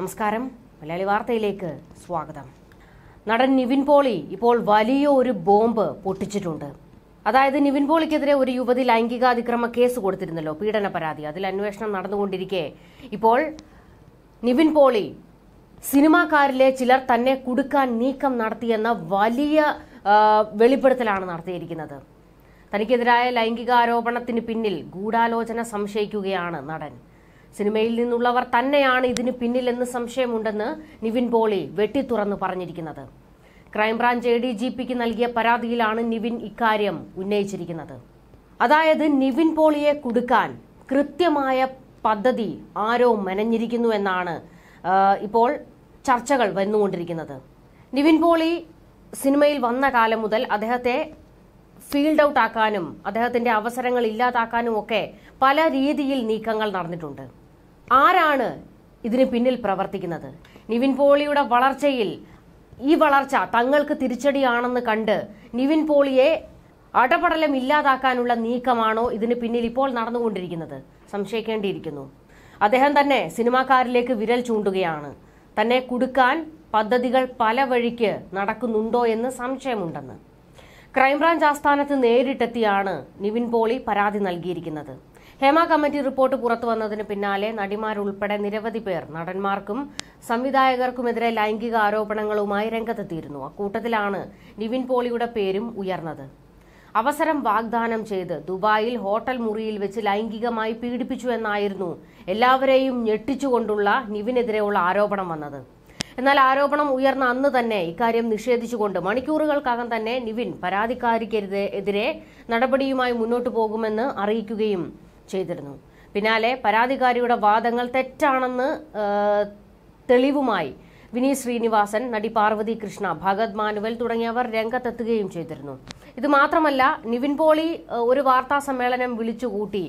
നമസ്കാരം മലയാളി വാർത്തയിലേക്ക് സ്വാഗതം നടൻ നിവിൻ പോളി ഇപ്പോൾ വലിയ ഒരു ബോംബ് പൊട്ടിച്ചിട്ടുണ്ട് അതായത് നിവിൻ പോളിക്കെതിരെ ഒരു യുവതി ലൈംഗികാതിക്രമ കേസ് കൊടുത്തിരുന്നല്ലോ പീഡന പരാതി അതിൽ അന്വേഷണം നടന്നുകൊണ്ടിരിക്കെ ഇപ്പോൾ നിവിൻ പോളി സിനിമാക്കാരിലെ ചിലർ തന്നെ കുടുക്കാൻ നീക്കം നടത്തിയെന്ന വലിയ വെളിപ്പെടുത്തലാണ് നടത്തിയിരിക്കുന്നത് തനിക്കെതിരായ ലൈംഗികാരോപണത്തിന് പിന്നിൽ ഗൂഢാലോചന സംശയിക്കുകയാണ് നടൻ സിനിമയിൽ നിന്നുള്ളവർ തന്നെയാണ് ഇതിന് പിന്നിലെന്ന് സംശയമുണ്ടെന്ന് നിവിൻ പോളി വെട്ടിത്തുറന്നു പറഞ്ഞിരിക്കുന്നത് crime branch A D G P നൽകിയ പരാതിയിലാണ് നിവിൻ ഇക്കാര്യം ഉന്നയിച്ചിരിക്കുന്നത് അതായത് നിവിൻ പോളിയെ കുടുക്കാൻ കൃത്യമായ പദ്ധതി ആരോ മെനഞ്ഞിരിക്കുന്നു എന്നാണ് ഇപ്പോൾ ചർച്ചകൾ വന്നുകൊണ്ടിരിക്കുന്നത് നിവിൻ പോളി സിനിമയിൽ വന്ന കാലം മുതൽ അദ്ദേഹത്തെ ഫീൽഡ് ഔട്ട് ആക്കാനും അദ്ദേഹത്തിന്റെ അവസരങ്ങൾ ഇല്ലാതാക്കാനും ഒക്കെ പല രീതിയിൽ നീക്കങ്ങൾ നടന്നിട്ടുണ്ട് ആരാണ് ഇതിന് പിന്നിൽ പ്രവർത്തിക്കുന്നത് നിവിൻ പോളിയുടെ വളർച്ചയിൽ ഈ വളർച്ച തങ്ങൾക്ക് തിരിച്ചടിയാണെന്ന് കണ്ട് നിവിൻ പോളിയെ അടപടലം ഇല്ലാതാക്കാനുള്ള നീക്കമാണോ ഇതിന് പിന്നിൽ ഇപ്പോൾ നടന്നുകൊണ്ടിരിക്കുന്നത് സംശയിക്കേണ്ടിയിരിക്കുന്നു അദ്ദേഹം തന്നെ സിനിമാക്കാരിലേക്ക് വിരൽ ചൂണ്ടുകയാണ് തന്നെ കുടുക്കാൻ പദ്ധതികൾ പല വഴിക്ക് നടക്കുന്നുണ്ടോ എന്ന് സംശയമുണ്ടെന്ന് ക്രൈംബ്രാഞ്ച് ആസ്ഥാനത്ത് നേരിട്ടെത്തിയാണ് നിവിൻ പോളി പരാതി നൽകിയിരിക്കുന്നത് ഹേമ കമ്മിറ്റി റിപ്പോർട്ട് പുറത്തു വന്നതിന് പിന്നാലെ നടിമാരുൾപ്പെടെ നിരവധി പേർ നടന്മാർക്കും സംവിധായകർക്കുമെതിരെ ലൈംഗിക ആരോപണങ്ങളുമായി രംഗത്തെത്തിയിരുന്നു അക്കൂട്ടത്തിലാണ് നിവിൻ പോളിയുടെ പേരും ഉയർന്നത് അവസരം വാഗ്ദാനം ചെയ്ത് ദുബായിൽ ഹോട്ടൽ മുറിയിൽ വെച്ച് ലൈംഗികമായി പീഡിപ്പിച്ചു എന്നായിരുന്നു എല്ലാവരെയും ഞെട്ടിച്ചുകൊണ്ടുള്ള നിവിനെതിരെയുള്ള ആരോപണം വന്നത് എന്നാൽ ആരോപണം ഉയർന്ന അന്ന് തന്നെ ഇക്കാര്യം നിഷേധിച്ചുകൊണ്ട് മണിക്കൂറുകൾക്കകം തന്നെ നിവിൻ പരാതിക്കാരിക്കെതിരെ നടപടിയുമായി മുന്നോട്ടു പോകുമെന്ന് അറിയിക്കുകയും ചെയ്തിരുന്നു പിന്നാലെ പരാതികാരിയുടെ വാദങ്ങൾ തെറ്റാണെന്ന് തെളിവുമായി വിനീത് ശ്രീനിവാസൻ നടി പാർവതി കൃഷ്ണ ഭഗത് മാനുവൽ തുടങ്ങിയവർ രംഗത്തെത്തുകയും ചെയ്തിരുന്നു ഇത് മാത്രമല്ല നിവിൻ പോളി ഒരു വാർത്താ സമ്മേളനം വിളിച്ചുകൂട്ടി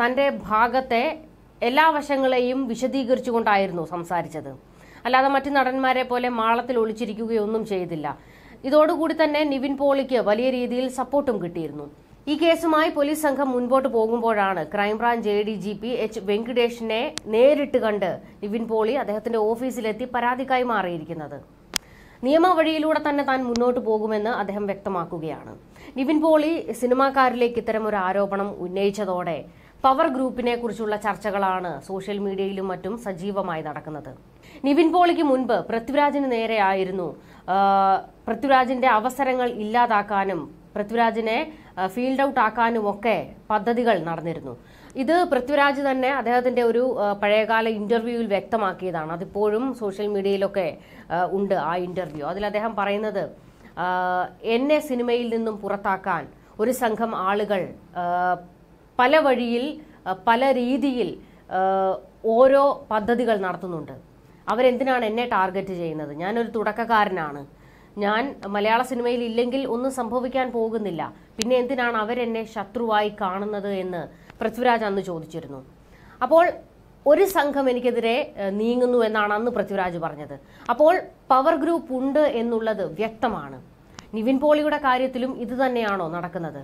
തന്റെ ഭാഗത്തെ എല്ലാ വശങ്ങളെയും വിശദീകരിച്ചുകൊണ്ടായിരുന്നു സംസാരിച്ചത് അല്ലാതെ മറ്റു നടന്മാരെ പോലെ മാളത്തിൽ ഒളിച്ചിരിക്കുകയൊന്നും ചെയ്തില്ല ഇതോടുകൂടി തന്നെ നിവിൻ പോളിക്ക് വലിയ രീതിയിൽ സപ്പോർട്ടും കിട്ടിയിരുന്നു ഈ കേസുമായി പോലീസ് സംഘം മുൻപോട്ട് പോകുമ്പോഴാണ് crime branch A D G P H വെങ്കിടേഷിനെ നേരിട്ട് കണ്ട് നിവിൻ പോളി അദ്ദേഹത്തിന്റെ ഓഫീസിലെത്തി പരാതിക്കായി മാറിയിരിക്കുന്നത് നിയമവഴിയിലൂടെ തന്നെ താൻ മുന്നോട്ട് പോകുമെന്ന് അദ്ദേഹം വ്യക്തമാക്കുകയാണ് നിവിൻ പോളി സിനിമാക്കാരിലേക്ക് ഇത്തരം ഒരു ആരോപണം ഉന്നയിച്ചതോടെ പവർ ഗ്രൂപ്പിനെ കുറിച്ചുള്ള ചർച്ചകളാണ് സോഷ്യൽ മീഡിയയിലും മറ്റും സജീവമായി നടക്കുന്നത് നിവിൻ പോളിക്ക് മുൻപ് പൃഥ്വിരാജിന് നേരെയായിരുന്നു പൃഥ്വിരാജിന്റെ അവസരങ്ങൾ ഇല്ലാതാക്കാനും പൃഥ്വിരാജിനെ ഫീൽഡ് ഔട്ട് ആക്കാനും ഒക്കെ പദ്ധതികൾ നടന്നിരുന്നു ഇത് പൃഥ്വിരാജ് തന്നെ അദ്ദേഹത്തിന്റെ ഒരു പഴയകാല ഇന്റർവ്യൂവിൽ വ്യക്തമാക്കിയതാണ് അതിപ്പോഴും സോഷ്യൽ മീഡിയയിലൊക്കെ ഉണ്ട് ആ ഇന്റർവ്യൂ അതിൽ അദ്ദേഹം പറയുന്നത് എന്നെ സിനിമയിൽ നിന്നും പുറത്താക്കാൻ ഒരു സംഘം ആളുകൾ പല വഴിയിൽ പല രീതിയിൽ ഓരോ പദ്ധതികൾ നടത്തുന്നുണ്ട് അവരെന്തിനാണ് എന്നെ ടാർഗറ്റ് ചെയ്യുന്നത് ഞാനൊരു തുടക്കക്കാരനാണ് ഞാൻ മലയാള സിനിമയിൽ ഇല്ലെങ്കിൽ ഒന്നും സംഭവിക്കാൻ പോകുന്നില്ല പിന്നെ എന്തിനാണ് അവരെന്നെ ശത്രുവായി കാണുന്നത് എന്ന് പൃഥ്വിരാജ് അന്ന് ചോദിച്ചിരുന്നു അപ്പോൾ ഒരു സംഘം എനിക്കെതിരെ നീങ്ങുന്നു എന്നാണ് അന്ന് പൃഥ്വിരാജ് പറഞ്ഞത് അപ്പോൾ പവർ ഗ്രൂപ്പ് ഉണ്ട് എന്നുള്ളത് വ്യക്തമാണ് നിവിൻ പോളിയുടെ കാര്യത്തിലും ഇത് തന്നെയാണോ നടക്കുന്നത്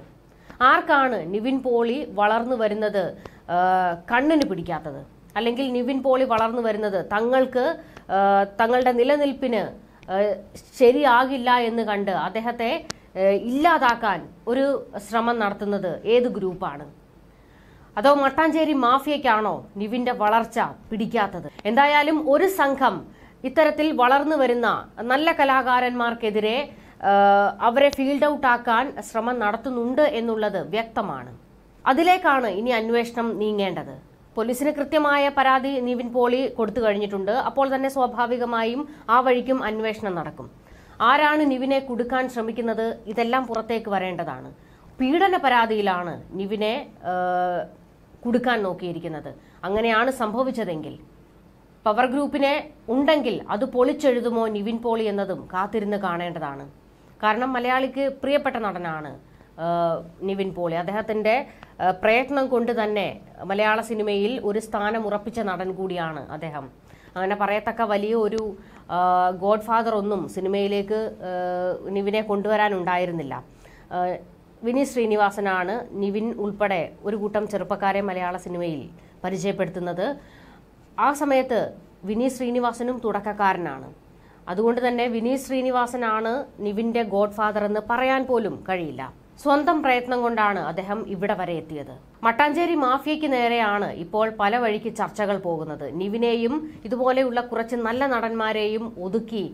ആർക്കാണ് നിവിൻ പോളി വളർന്നു വരുന്നത് കണ്ണിന് പിടിക്കാത്തത് അല്ലെങ്കിൽ നിവിൻ പോളി വളർന്നു വരുന്നത് തങ്ങൾക്ക് തങ്ങളുടെ നിലനിൽപ്പിന് ശരിയാകില്ല എന്ന് കണ്ട് അദ്ദേഹത്തെ ഇല്ലാതാക്കാൻ ഒരു ശ്രമം നടത്തുന്നത് ഏത് ഗ്രൂപ്പാണ് അതോ മട്ടാഞ്ചേരി മാഫിയക്കാണോ നിവിന്റെ വളർച്ച പിടിക്കാത്തത് എന്തായാലും ഒരു സംഘം ഇത്തരത്തിൽ വളർന്നു വരുന്ന നല്ല കലാകാരന്മാർക്കെതിരെ അവരെ ഫീൽഡ് ഔട്ട് ആക്കാൻ ശ്രമം നടത്തുന്നുണ്ട് എന്നുള്ളത് വ്യക്തമാണ് അതിലേക്കാണ് ഇനി അന്വേഷണം നീങ്ങേണ്ടത് പോലീസിന് കൃത്യമായ പരാതി നിവിൻ പോളി കൊടുത്തു കഴിഞ്ഞിട്ടുണ്ട് അപ്പോൾ തന്നെ സ്വാഭാവികമായും ആ വഴിക്കും അന്വേഷണം നടക്കും ആരാണ് നിവിനെ കുടുക്കാൻ ശ്രമിക്കുന്നത് ഇതെല്ലാം പുറത്തേക്ക് വരേണ്ടതാണ് പീഡന പരാതിയിലാണ് നിവിനെ കുടുക്കാൻ നോക്കിയിരിക്കുന്നത് അങ്ങനെയാണ് സംഭവിച്ചതെങ്കിൽ പവർ ഗ്രൂപ്പിനെ ഉണ്ടെങ്കിൽ അത് പൊളിച്ചെഴുതുമോ നിവിൻ പോളി എന്നതും കാത്തിരുന്ന് കാണേണ്ടതാണ് കാരണം മലയാളിക്ക് പ്രിയപ്പെട്ട നടനാണ് നിവിൻ പോളി അദ്ദേഹത്തിൻ്റെ പ്രയത്നം കൊണ്ട് തന്നെ മലയാള സിനിമയിൽ ഒരു സ്ഥാനം ഉറപ്പിച്ച നടൻ കൂടിയാണ് അദ്ദേഹം അങ്ങനെ പറയത്തക്ക വലിയ ഒരു ഗോഡ് ഫാദർ ഒന്നും സിനിമയിലേക്ക് നിവിനെ കൊണ്ടുവരാനുണ്ടായിരുന്നില്ല വിനി ശ്രീനിവാസനാണ് നിവിൻ ഉൾപ്പെടെ ഒരു കൂട്ടം ചെറുപ്പക്കാരെ മലയാള സിനിമയിൽ പരിചയപ്പെടുത്തുന്നത് ആ സമയത്ത് വിനി ശ്രീനിവാസനും തുടക്കക്കാരനാണ് അതുകൊണ്ട് തന്നെ വിനീത് ശ്രീനിവാസനാണ് നിവിൻ്റെ ഗോഡ്ഫാദർ എന്ന് പറയാൻ പോലും കഴിയില്ല സ്വന്തം പ്രയത്നം കൊണ്ടാണ് അദ്ദേഹം ഇവിടെ വരെ എത്തിയത് മട്ടാഞ്ചേരി മാഫിയയ്ക്ക് നേരെയാണ് ഇപ്പോൾ പല വഴിക്ക് ചർച്ചകൾ പോകുന്നത് നിവിനെയും ഇതുപോലെയുള്ള കുറച്ച് നല്ല നടന്മാരെയും ഒതുക്കി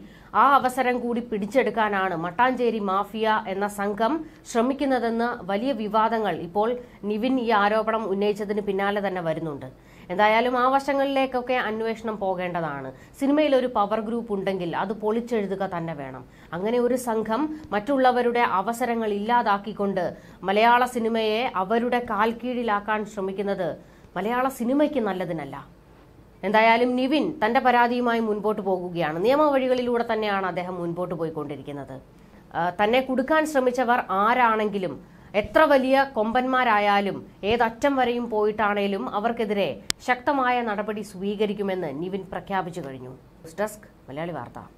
ആ അവസരം കൂടി പിടിച്ചെടുക്കാനാണ് മട്ടാഞ്ചേരി മാഫിയ എന്ന സംഘം ശ്രമിക്കുന്നതെന്ന് വലിയ വിവാദങ്ങൾ ഇപ്പോൾ നിവിൻ ഈ ആരോപണം ഉന്നയിച്ചതിന് പിന്നാലെ തന്നെ വരുന്നുണ്ട് എന്തായാലും ആ വശങ്ങളിലേക്കൊക്കെ അന്വേഷണം പോകേണ്ടതാണ് സിനിമയിൽ ഒരു പവർ ഗ്രൂപ്പ് ഉണ്ടെങ്കിൽ അത് പൊളിച്ചെഴുതുക തന്നെ വേണം അങ്ങനെ ഒരു സംഘം മറ്റുള്ളവരുടെ അവസരങ്ങൾ ഇല്ലാതാക്കിക്കൊണ്ട് മലയാള സിനിമയെ അവരുടെ കാൽക്കീഴിലാക്കാൻ ശ്രമിക്കുന്നത് മലയാള സിനിമയ്ക്ക് നല്ലതിനല്ല എന്തായാലും നിവിൻ തന്റെ പരാതിയുമായി മുൻപോട്ട് പോകുകയാണ് നിയമവഴികളിലൂടെ തന്നെയാണ് അദ്ദേഹം മുൻപോട്ട് പോയിക്കൊണ്ടിരിക്കുന്നത് തന്നെ കൊടുക്കാൻ ശ്രമിച്ചവർ ആരാണെങ്കിലും എത്ര വലിയ കൊമ്പന്മാരായാലും ഏതറ്റം വരെയും പോയിട്ടാണേലും അവർക്കെതിരെ ശക്തമായ നടപടി സ്വീകരിക്കുമെന്ന് നിവിൻ പ്രഖ്യാപിച്ചു കഴിഞ്ഞു ഡെസ്ക് മലയാളി വാർത്ത